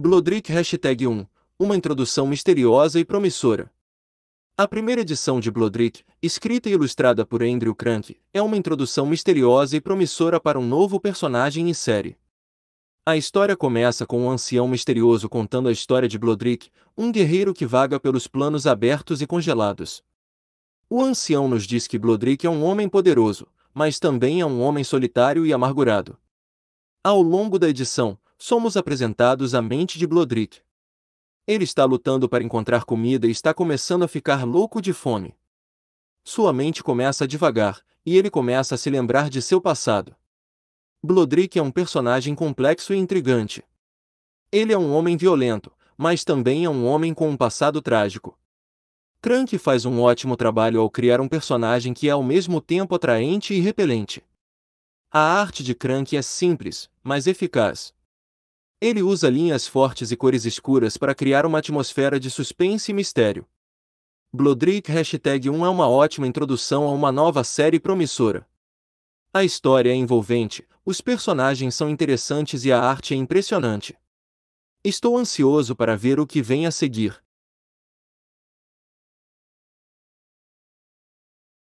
Blodrick Hashtag 1 Uma introdução misteriosa e promissora. A primeira edição de Blodrick, escrita e ilustrada por Andrew Crank, é uma introdução misteriosa e promissora para um novo personagem em série. A história começa com um ancião misterioso contando a história de Blodrick, um guerreiro que vaga pelos planos abertos e congelados. O ancião nos diz que Blodrick é um homem poderoso, mas também é um homem solitário e amargurado. Ao longo da edição, somos apresentados à mente de Blodrick. Ele está lutando para encontrar comida e está começando a ficar louco de fome. Sua mente começa a divagar, e ele começa a se lembrar de seu passado. Blodrick é um personagem complexo e intrigante. Ele é um homem violento, mas também é um homem com um passado trágico. Crank faz um ótimo trabalho ao criar um personagem que é ao mesmo tempo atraente e repelente. A arte de Crank é simples, mas eficaz. Ele usa linhas fortes e cores escuras para criar uma atmosfera de suspense e mistério. Bloodrick 1 é uma ótima introdução a uma nova série promissora. A história é envolvente, os personagens são interessantes e a arte é impressionante. Estou ansioso para ver o que vem a seguir.